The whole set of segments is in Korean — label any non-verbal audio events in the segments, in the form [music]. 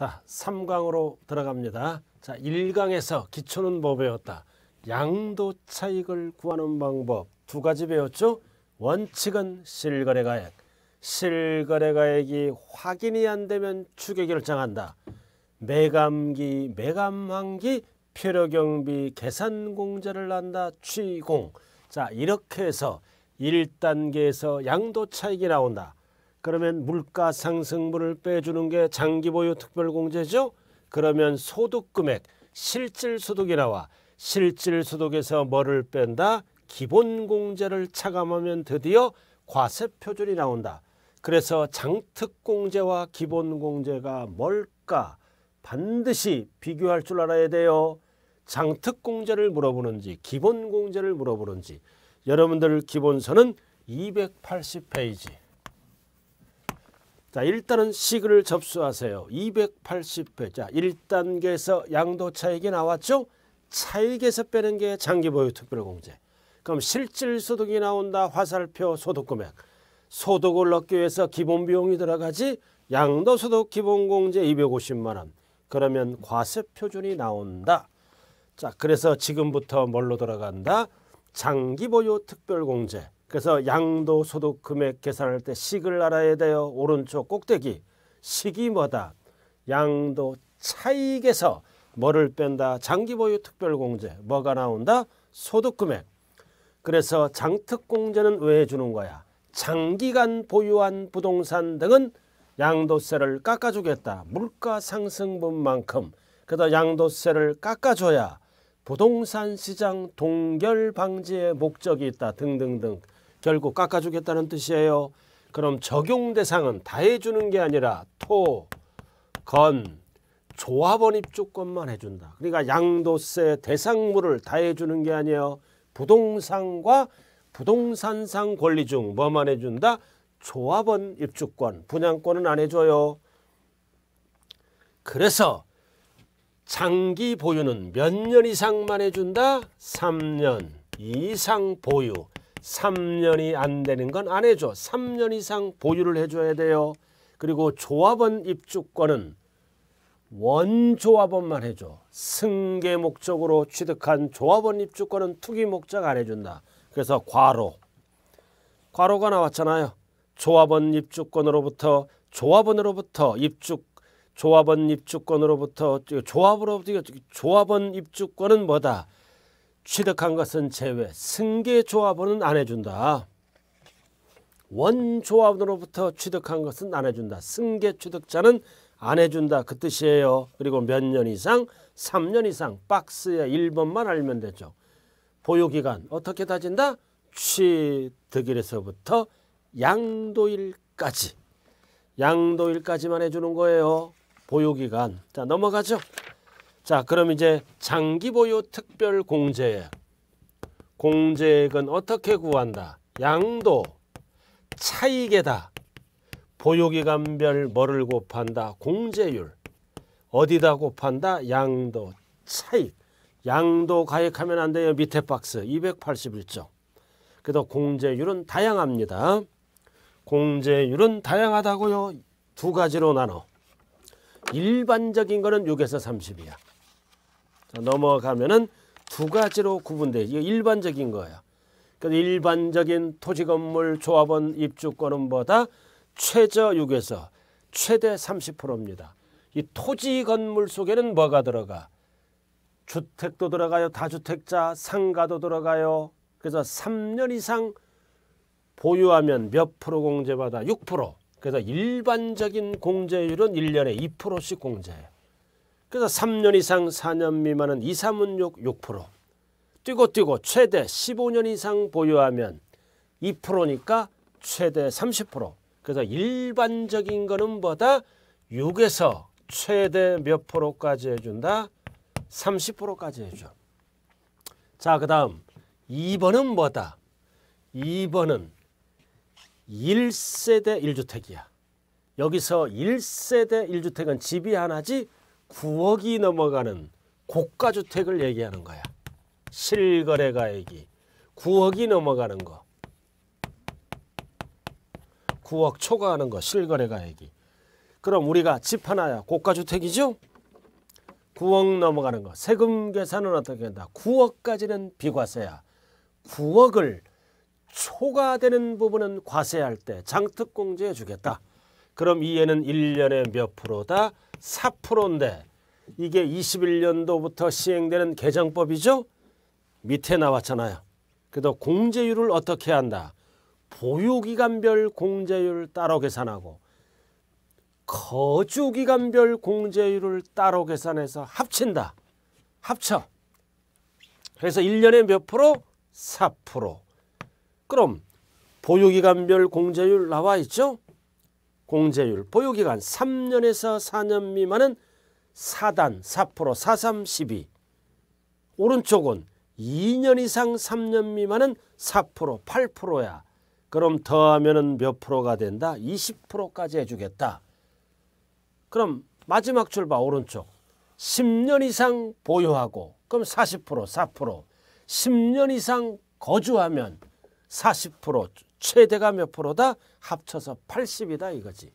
자, 3강으로 들어갑니다. 자, 1강에서 기초는 뭐 배웠다? 양도 차익을 구하는 방법 두 가지 배웠죠? 원칙은 실거래 가액. 실거래 가액이 확인이 안 되면 추계 결정한다. 매감기, 매감환기, 표력경비, 계산공제를 한다. 취공. 자, 이렇게 해서 1단계에서 양도 차익이 나온다. 그러면 물가 상승분을 빼주는 게 장기 보유 특별공제죠. 그러면 소득 금액 실질 소득이 나와 실질 소득에서 뭐를 뺀다? 기본 공제를 차감하면 드디어 과세 표준이 나온다. 그래서 장특 공제와 기본 공제가 뭘까? 반드시 비교할 줄 알아야 돼요. 장특 공제를 물어보는지 기본 공제를 물어보는지 여러분들 기본서는 280페이지 자, 일단은 식을 접수하세요. 280회. 자, 1단계에서 양도 차익이 나왔죠? 차익에서 빼는 게 장기보유 특별공제. 그럼 실질 소득이 나온다. 화살표 소득금액. 소득을 얻기 위해서 기본 비용이 들어가지 양도 소득 기본 공제 250만 원. 그러면 과세 표준이 나온다. 자, 그래서 지금부터 뭘로 들어간다? 장기 보유 특별 공제. 그래서 양도 소득 금액 계산할 때 식을 알아야 돼요. 오른쪽 꼭대기 식이 뭐다. 양도 차익에서 뭐를 뺀다. 장기보유 특별공제 뭐가 나온다. 소득 금액. 그래서 장특공제는 왜 주는 거야. 장기간 보유한 부동산 등은 양도세를 깎아주겠다. 물가 상승분만큼. 그래서 양도세를 깎아줘야 부동산 시장 동결 방지의 목적이 있다 등등등 결국 깎아주겠다는 뜻이에요. 그럼 적용 대상은 다 해주는 게 아니라 토, 건, 조합원 입주권만 해준다. 그러니까 양도세 대상물을 다 해주는 게 아니에요. 부동산과 부동산상 권리 중 뭐만 해준다? 조합원 입주권, 분양권은 안 해줘요. 그래서 장기 보유는 몇 년 이상만 해준다? 3년 이상 보유. 3년이 안 되는 건 안 해줘. 3년 이상 보유를 해줘야 돼요. 그리고 조합원 입주권은 원조합원만 해줘. 승계 목적으로 취득한 조합원 입주권은 투기 목적 안 해준다. 그래서 과로. 과로가 나왔잖아요. 조합원 입주권으로부터 조합원으로부터 입주 조합원 입주권으로부터 조합으로부터 조합원 입주권은 뭐다? 취득한 것은 제외 승계조합원은 안 해준다. 원조합원으로부터 취득한 것은 안 해준다. 승계취득자는 안 해준다 그 뜻이에요. 그리고 몇 년 이상 3년 이상 박스에 1번만 알면 되죠. 보유기간 어떻게 따진다? 취득일에서부터 양도일까지 양도일까지만 해주는 거예요. 보유기간 자 넘어가죠. 자, 그럼 이제 장기 보유 특별 공제 액 공제액은 어떻게 구한다? 양도 차익에다 보유기간별 뭐를 곱한다? 공제율 어디다 곱한다? 양도 차익 양도 가액하면 안 돼요. 밑에 박스 281조 그래서 공제율은 다양합니다. 공제율은 다양하다고요. 두 가지로 나눠. 일반적인 거는 6에서 30이야. 자, 넘어가면은 두 가지로 구분돼. 이거 일반적인 거예요. 그러니까 일반적인 토지 건물 조합원 입주권은보다 최저 6에서 최대 30%입니다. 이 토지 건물 속에는 뭐가 들어가? 주택도 들어가요. 다주택자 상가도 들어가요. 그래서 3년 이상 보유하면 몇 프로 공제받아? 6%. 그래서 일반적인 공제율은 1년에 2%씩 공제해요. 그래서 3년 이상 4년 미만은 2, 3은육6% 뛰고 뛰고 최대 15년 이상 보유하면 2%니까 최대 30% 그래서 일반적인 거는 뭐다 6에서 최대 몇 프로까지 해준다? 30%까지 해줘. 자, 그 다음 2번은 뭐다? 2번은 1세대 1주택이야. 여기서 1세대 1주택은 집이 하나지 9억이 넘어가는 고가 주택을 얘기하는 거야. 실거래 가액이 9억이 넘어가는 거. 9억 초과하는 거 실거래 가액이. 그럼 우리가 집 하나야 고가 주택이죠? 9억 넘어가는 거. 세금 계산은 어떻게 한다? 9억까지는 비과세야. 9억을 초과되는 부분은 과세할 때 장특공제해 주겠다. 그럼 이해는 1년에 몇 프로다? 4%인데 이게 21년도부터 시행되는 개정법이죠. 밑에 나왔잖아요. 그래서 공제율을 어떻게 한다. 보유기간별 공제율 따로 계산하고 거주기간별 공제율을 따로 계산해서 합친다. 합쳐. 그래서 1년에 몇 프로? 4%. 그럼 보유기간별 공제율 나와 있죠? 공제율 보유기간 3년에서 4년 미만은 4단 4% 43 12 오른쪽은 2년 이상 3년 미만은 4% 8%야 그럼 더하면 은몇 프로가 된다 20%까지 해주겠다 그럼 마지막 줄봐 오른쪽 10년 이상 보유하고 그럼 40% 4% 10년 이상 거주하면 40% 최대가 몇 프로다? 합쳐서 80이다 이거지.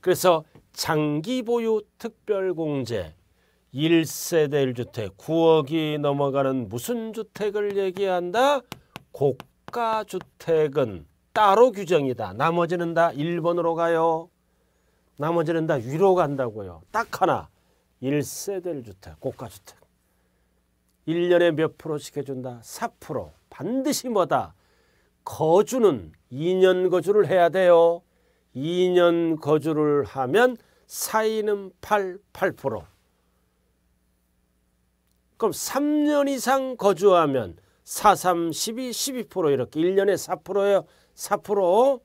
그래서 장기 보유 특별공제 1세대 1주택 9억이 넘어가는 무슨 주택을 얘기한다? 고가주택은 따로 규정이다. 나머지는 다 1번으로 가요. 나머지는 다 위로 간다고요. 딱 하나. 1세대 1주택, 고가주택. 1년에 몇 프로씩 해준다? 4%. 반드시 뭐다? 거주는 2년 거주를 해야 돼요. 2년 거주를 하면 사이는 8, 8%. 그럼 3년 이상 거주하면 4, 3, 12, 12% 이렇게 1년에 4%예요. 4%.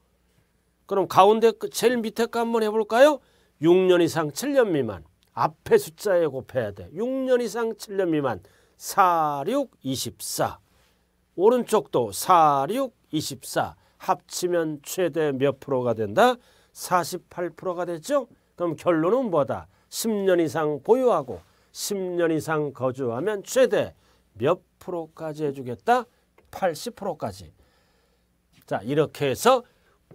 그럼 가운데 그 제일 밑에 거 한번 해볼까요? 6년 이상 7년 미만. 앞에 숫자에 곱해야 돼. 6년 이상 7년 미만. 4, 6, 24. 오른쪽도 46, 24 합치면 최대 몇 프로가 된다? 48%가 됐죠? 그럼 결론은 뭐다? 10년 이상 보유하고 10년 이상 거주하면 최대 몇 프로까지 해주겠다? 80%까지. 자 이렇게 해서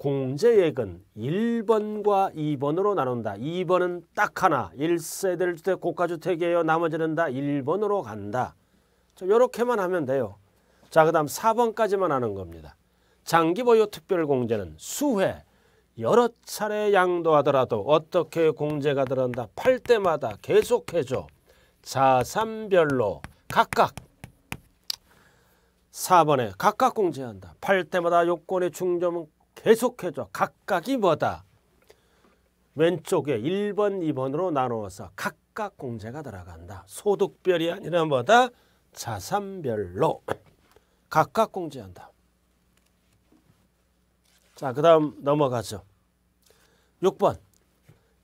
공제액은 1번과 2번으로 나눈다. 2번은 딱 하나. 1세대를 주택 고가주택이에요. 나머지는 다 1번으로 간다. 자, 이렇게만 하면 돼요. 자, 그 다음 4번까지만 하는 겁니다. 장기보유 특별공제는 수회 여러 차례 양도하더라도 어떻게 공제가 들어간다? 팔 때마다 계속해줘. 자산별로 각각 4번에 각각 공제한다. 팔 때마다 요건의 중점은 계속해줘. 각각이 뭐다? 왼쪽에 1번, 2번으로 나누어서 각각 공제가 들어간다. 소득별이 아니라 뭐다? 자산별로. 각각 공제한다 자, 그 다음 넘어가죠. 6번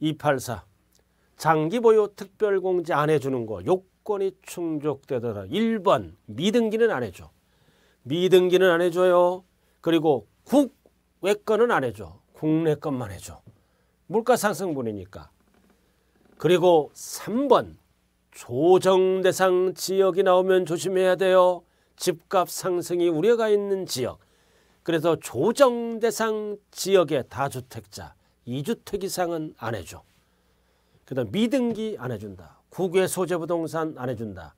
284 장기보유 특별공지 안 해주는 거 요건이 충족되더라. 1번 미등기는 안 해줘. 미등기는 안 해줘요. 그리고 국외 건은 안 해줘. 국내 건만 해줘. 물가상승분이니까. 그리고 3번 조정대상 지역이 나오면 조심해야 돼요. 집값 상승이 우려가 있는 지역 그래서 조정 대상 지역의 다주택자 2주택 이상은 안 해줘. 그다음 미등기 안 해준다. 국외 소재 부동산 안 해준다.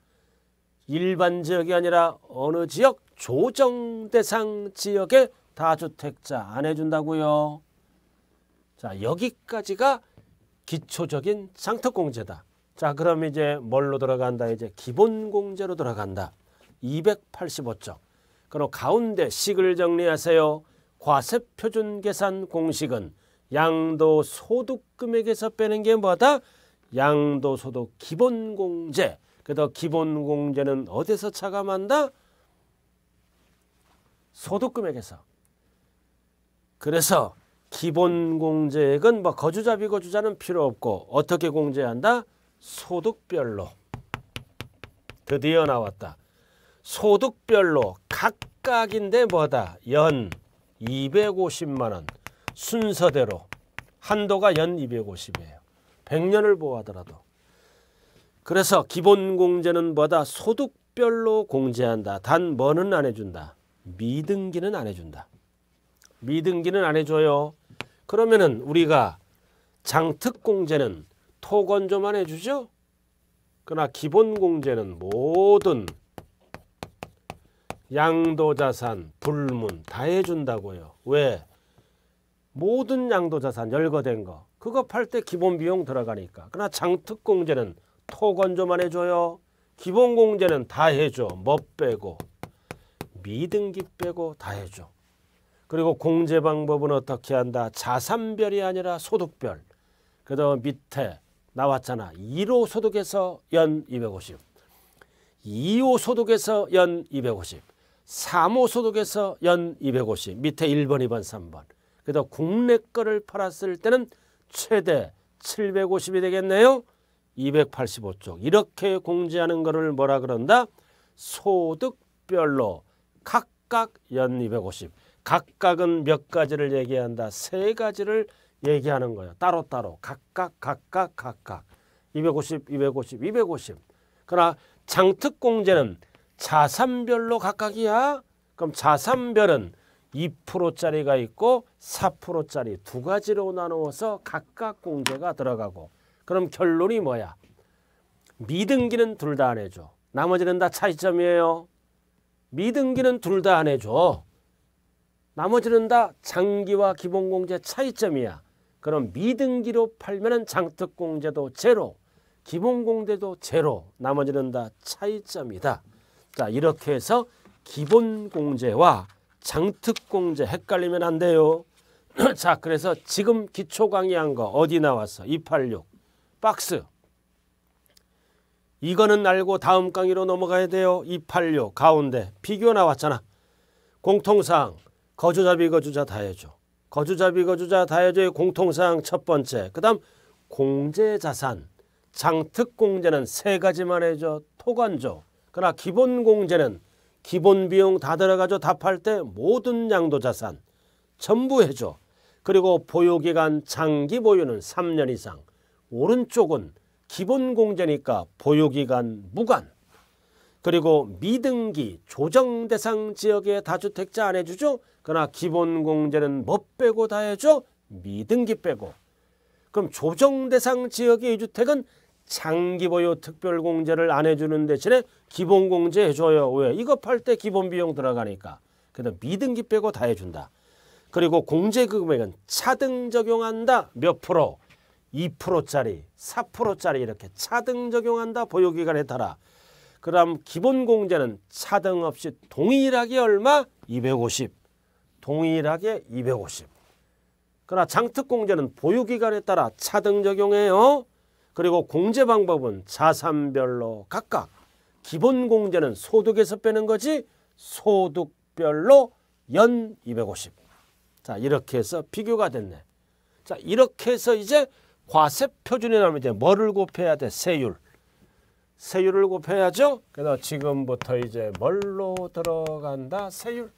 일반 지역이 아니라 어느 지역 조정 대상 지역의 다주택자 안 해준다고요. 자 여기까지가 기초적인 상특공제다. 자 그럼 이제 뭘로 들어간다 이제 기본공제로 들어간다. 285쪽. 그리고 가운데 식을 정리하세요. 과세 표준 계산 공식은 양도 소득 금액에서 빼는 게 뭐다? 양도 소득 기본 공제. 그래서 기본 공제는 어디서 차감한다? 소득 금액에서. 그래서 기본 공제액은 뭐 거주자비 거주자는 필요 없고 어떻게 공제한다? 소득별로. 드디어 나왔다. 소득별로 각각인데 뭐다 연 250만원 순서대로 한도가 연 250이에요. 100년을 보호더라도 그래서 기본공제는 뭐다 소득별로 공제한다. 단 뭐는 안 해준다. 미등기는 안 해준다. 미등기는 안 해줘요. 그러면은 우리가 장특공제는 토건조만 해주죠. 그러나 기본공제는 모든 양도자산, 불문 다 해준다고요. 왜? 모든 양도자산 열거된 거 그거 팔 때 기본 비용 들어가니까. 그러나 장특공제는 토건조만 해줘요. 기본공제는 다 해줘. 뭐 빼고 미등기 빼고 다 해줘. 그리고 공제 방법은 어떻게 한다? 자산별이 아니라 소득별. 그다음 밑에 나왔잖아. 1호 소득에서 연 250. 2호 소득에서 연 250. 사무소득에서연 250, 밑에 1번, 2번, 3번. 그다 래 국내 거를 팔았을 때는 최대 750이 되겠네요. 285쪽. 이렇게 공제하는 거를 뭐라 그런다? 소득별로 각각 연 250. 각각은 몇 가지를 얘기한다? 세 가지를 얘기하는 거예요. 따로따로 각각 각각 각각 250 250 250 그러나 장특공제는 자산별로 각각이야? 그럼 자산별은 2%짜리가 있고 4%짜리 두 가지로 나누어서 각각 공제가 들어가고 그럼 결론이 뭐야? 미등기는 둘 다 안 해줘. 나머지는 다 차이점이에요. 미등기는 둘 다 안 해줘. 나머지는 다 장기와 기본공제 차이점이야. 그럼 미등기로 팔면 은 장특공제도 제로, 기본공제도 제로, 나머지는 다 차이점이다. 자 이렇게 해서 기본공제와 장특공제 헷갈리면 안 돼요. [clears throat] 자 그래서 지금 기초 강의한 거 어디 나왔어? 286 박스. 이거는 알고 다음 강의로 넘어가야 돼요. 286 가운데 비교 나왔잖아. 공통사항 거주자 비거주자 다 해줘. 거주자 비거주자 다 해줘의 공통사항 첫 번째. 그 다음 공제자산 장특공제는 세 가지만 해줘. 토건조. 그러나 기본공제는 기본비용 다 들어가죠. 답할 때 모든 양도자산 전부 해줘. 그리고 보유기간 장기 보유는 3년 이상. 오른쪽은 기본공제니까 보유기간 무관. 그리고 미등기 조정대상 지역에 다주택자 안 해주죠. 그러나 기본공제는 뭐 빼고 다 해줘? 미등기 빼고. 그럼 조정대상 지역의 이주택은 장기보유 특별공제를 안 해주는 대신에 기본공제 해줘요. 왜? 이거 팔 때 기본비용 들어가니까. 그다음 미등기 빼고 다 해준다. 그리고 공제 금액은 차등 적용한다. 몇 프로? 2%짜리, 4%짜리 이렇게 차등 적용한다. 보유기간에 따라. 그다음 기본 공제는 차등 없이 동일하게 얼마? 250. 동일하게 250. 그러나 장특 공제는 보유기간에 따라 차등 적용해요. 그리고 공제 방법은 자산별로 각각 기본 공제는 소득에서 빼는 거지 소득별로 연 250. 자 이렇게 해서 비교가 됐네. 자 이렇게 해서 이제 과세표준에 나오면 이제 뭐를 곱해야 돼? 세율. 세율을 곱해야죠. 그래서 지금부터 이제 뭘로 들어간다? 세율.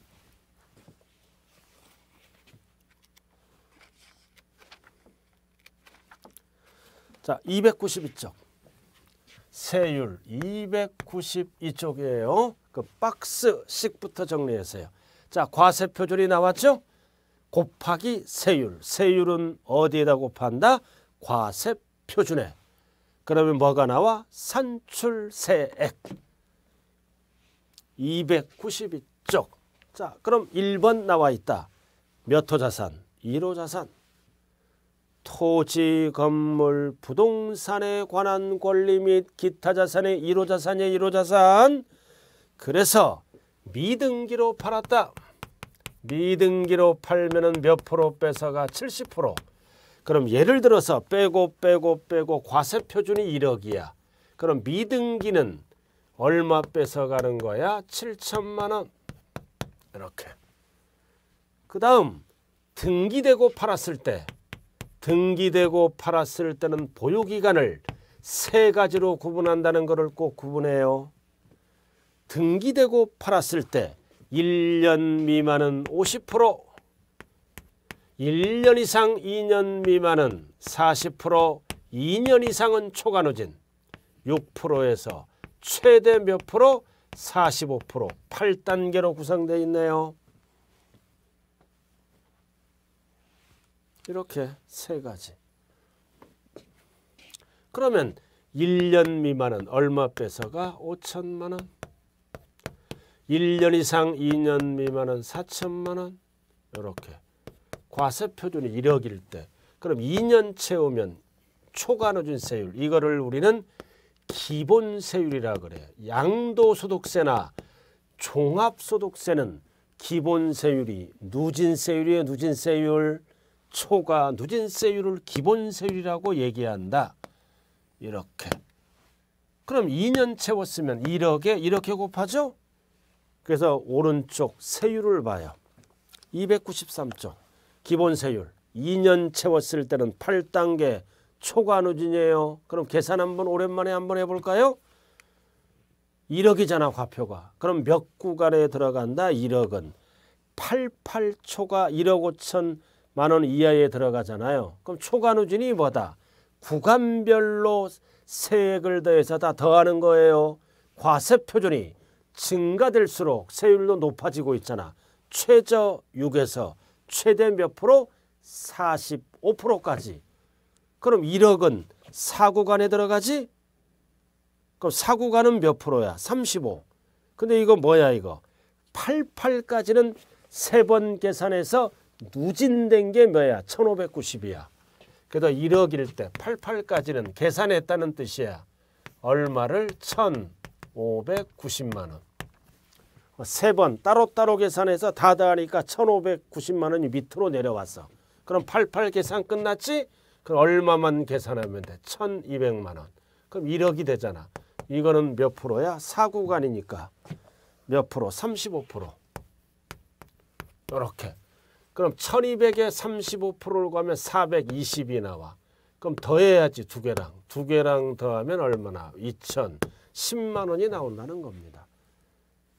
자, 292쪽. 세율 292쪽이에요. 그박스식부터 정리해서요. 자, 과세표준이 나왔죠? 곱하기 세율. 세율은 어디에다 곱한다? 과세표준에. 그러면 뭐가 나와? 산출세액. 292쪽. 자, 그럼 1번 나와 있다. 몇 호 자산? 1호 자산. 토지, 건물, 부동산에 관한 권리 및 기타 자산의 1호 자산의 1호 자산. 그래서 미등기로 팔았다. 미등기로 팔면은 몇 프로 빼서가 70%. 그럼 예를 들어서 빼고 빼고 빼고 과세 표준이 1억이야. 그럼 미등기는 얼마 뺏어 가는 거야? 7천만 원. 이렇게. 그 다음 등기되고 팔았을 때 등기되고 팔았을 때는 보유기간을 세 가지로 구분한다는 것을 꼭 구분해요. 등기되고 팔았을 때 1년 미만은 50%, 1년 이상 2년 미만은 40%, 2년 이상은 초과누진 6%에서 최대 몇 프로? 45% 8단계로 구성되어 있네요. 이렇게 세 가지. 그러면 1년 미만은 얼마 빼서가 5천만 원. 1년 이상 2년 미만은 4천만 원. 이렇게. 과세 표준이 1억일 때 그럼 2년 채우면 초과 누진 세율 이거를 우리는 기본 세율이라 그래. 양도소득세나 종합소득세는 기본 세율이 누진세율이에요. 누진세율 초과 누진 세율을 기본 세율이라고 얘기한다. 이렇게. 그럼 2년 채웠으면 1억에 이렇게 곱하죠? 그래서 오른쪽 세율을 봐요. 293쪽. 기본 세율. 2년 채웠을 때는 8단계 초과 누진이에요. 그럼 계산 한번 오랜만에 한번 해볼까요? 1억이잖아 화표가. 그럼 몇 구간에 들어간다? 1억은 88초가 1억 5천 만원 이하에 들어가잖아요. 그럼 초과누진이 뭐다? 구간별로 세액을 더해서 다 더하는 거예요. 과세 표준이 증가될수록 세율도 높아지고 있잖아. 최저 6에서 최대 몇 프로? 45%까지. 그럼 1억은 4구간에 들어가지? 그럼 4구간은 몇 프로야? 35. 근데 이거 뭐야 이거? 88까지는 세 번 계산해서 누진된 게 뭐야? 1590이야. 그래서 1억일 때 88까지는 계산했다는 뜻이야. 얼마를? 1590만 원. 어, 세번 따로따로 계산해서 다 다하니까 1590만 원이 밑으로 내려왔어. 그럼 88 계산 끝났지? 그럼 얼마만 계산하면 돼? 1200만 원. 그럼 1억이 되잖아. 이거는 몇 프로야? 4구간이니까 몇 프로? 35% 이렇게 그럼 1200에 35%를 구하면 420이 나와. 그럼 더해야지 두 개랑. 두 개랑 더하면 얼마나? 2000. 10만 원이 나온다는 겁니다.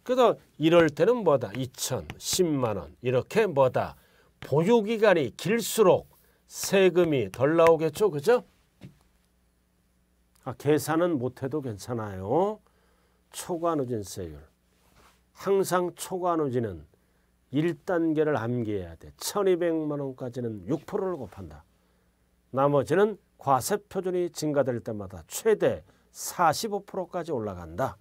그래서 이럴 때는 뭐다? 2000, 10만 원. 이렇게 뭐다? 보유기간이 길수록 세금이 덜 나오겠죠. 그죠? 아, 계산은 못해도 괜찮아요. 초과 누진세율. 항상 초과 누진은 1단계를 암기해야 돼. 1200만 원까지는 6%를 곱한다. 나머지는 과세 표준이 증가될 때마다 최대 45%까지 올라간다.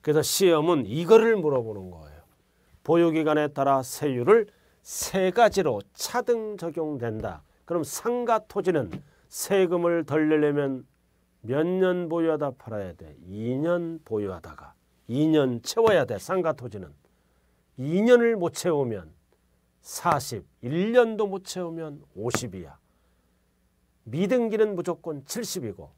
그래서 시험은 이거를 물어보는 거예요. 보유기간에 따라 세율을 세 가지로 차등 적용된다. 그럼 상가 토지는 세금을 덜 내려면 몇 년 보유하다 팔아야 돼? 2년 보유하다가 2년 채워야 돼. 상가 토지는. 2년을 못 채우면 40, 1년도 못 채우면 50이야. 미등기는 무조건 70이고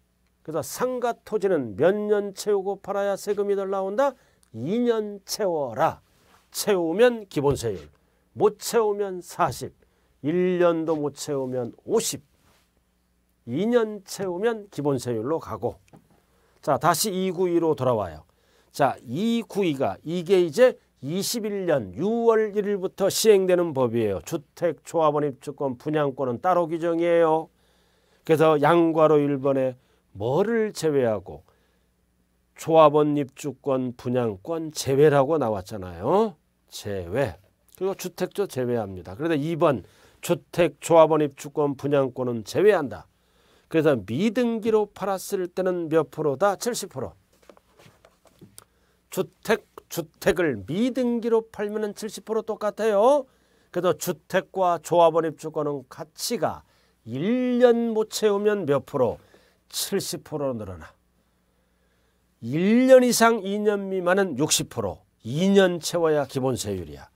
그래서 상가 토지는 몇 년 채우고 팔아야 세금이 덜 나온다? 2년 채워라. 채우면 기본세율, 못 채우면 40, 1년도 못 채우면 50, 2년 채우면 기본세율로 가고 자 다시 292로 돌아와요. 자 292가 이게 이제 21년 6월 1일부터 시행되는 법이에요. 주택 조합원 입주권 분양권은 따로 규정이에요. 그래서 양과로 1번에 뭐를 제외하고 조합원 입주권 분양권 제외라고 나왔잖아요. 제외. 그리고 주택도 제외합니다. 그래서 2번 주택 조합원 입주권 분양권은 제외한다. 그래서 미등기로 팔았을 때는 몇 프로다? 70%. 주택 주택을 미등기로 팔면 은70% 똑같아요. 그래서 주택과 조합원 입주권은 가치가 1년 못 채우면 몇 프로? 7 0 늘어나. 1년 이상 2년 미만은 60%. 2년 채워야 기본세율이야.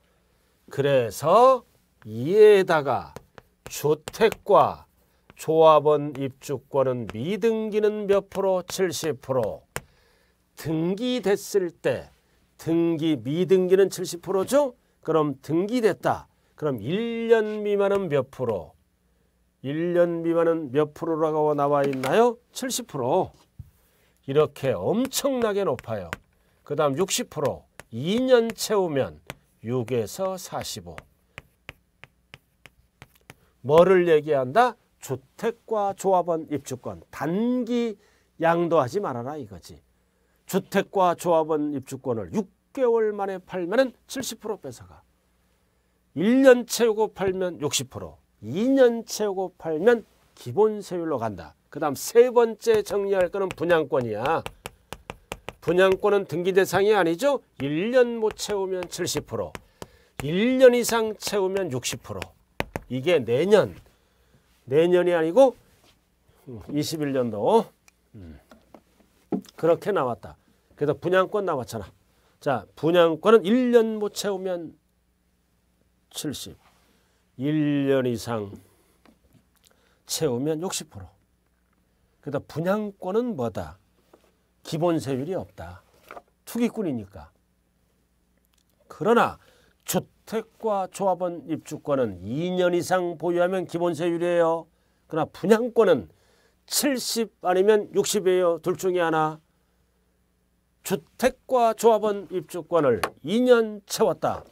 그래서 이에다가 주택과 조합원 입주권은 미등기는 몇 프로? 70%. 등기됐을 때 등기 미등기는 70%죠? 그럼 등기됐다. 그럼 1년 미만은 몇 프로? 1년 미만은 몇 프로라고 나와 있나요? 70%. 이렇게 엄청나게 높아요. 그 다음 60%. 2년 채우면 6에서 45. 뭐를 얘기한다? 주택과 조합원 입주권 단기 양도하지 말아라 이거지. 주택과 조합원 입주권을 6개월 만에 팔면 은70% 뺏어가 1년 채우고 팔면 60% 2년 채우고 팔면 기본 세율로 간다. 그 다음 세 번째 정리할 거는 분양권이야. 분양권은 등기 대상이 아니죠. 1년 못 채우면 70%, 1년 이상 채우면 60%. 이게 내년, 내년이 아니고 21년도 음. 그렇게 나왔다. 그래서 분양권 나왔잖아. 자, 분양권은 1년 못 채우면 70. 1년 이상 채우면 60%. 그래서 그러니까 분양권은 뭐다? 기본세율이 없다. 투기꾼이니까. 그러나 주택과 조합원 입주권은 2년 이상 보유하면 기본세율이에요. 그러나 분양권은 70 아니면 60이에요. 둘 중에 하나. 주택과 조합원 입주권을 2년 채웠다.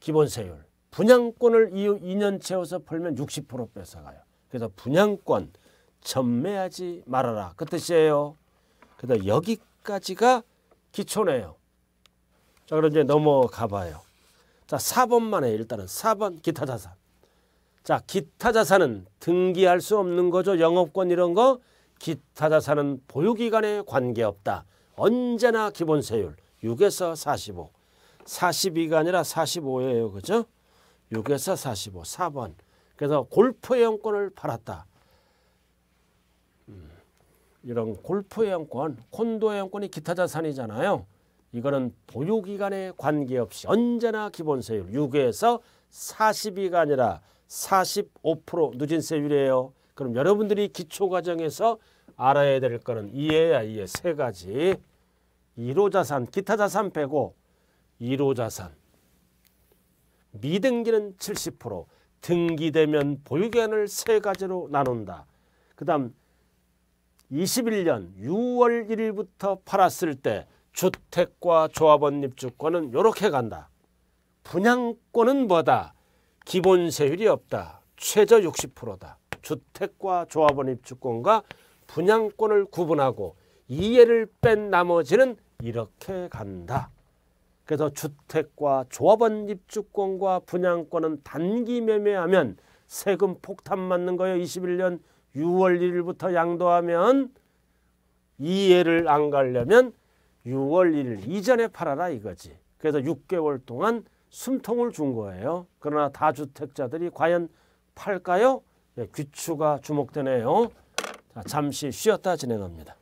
기본세율. 분양권을 이후 2년 채워서 팔면 60% 뺏어가요. 그래서 분양권 전매하지 말아라. 그 뜻이에요. 그래서 여기까지가 기초네요. 자 그럼 이제 넘어가 봐요. 자 4번만 해 일단은 4번 기타자산. 자 기타자산은 등기할 수 없는 거죠. 영업권 이런 거. 기타자산은 보유기간에 관계없다. 언제나 기본 세율 6에서 45. 42가 아니라 45예요. 그죠? 6에서 45. 4번. 그래서 골프 영권을 팔았다. 음, 이런 골프 영권, 콘도 영권이 기타 자산이잖아요. 이거는 보유기간에 관계없이 언제나 기본세율 6에서 42가 아니라 45% 누진세율이에요. 그럼 여러분들이 기초과정에서 알아야 될 거는 이해야 이해 세 가지. 1호 자산, 기타 자산 빼고 1호 자산. 미등기는 70%, 등기되면 보유기한을 세 가지로 나눈다. 그 다음 21년 6월 1일부터 팔았을 때 주택과 조합원 입주권은 이렇게 간다. 분양권은 뭐다? 기본 세율이 없다. 최저 60%다. 주택과 조합원 입주권과 분양권을 구분하고 이해를 뺀 나머지는 이렇게 간다. 그래서 주택과 조합원 입주권과 분양권은 단기 매매하면 세금 폭탄 맞는 거예요. 21년 6월 1일부터 양도하면 이해를 안 가려면 6월 1일 이전에 팔아라 이거지. 그래서 6개월 동안 숨통을 준 거예요. 그러나 다주택자들이 과연 팔까요? 네, 귀추가 주목되네요. 자, 잠시 쉬었다 진행합니다.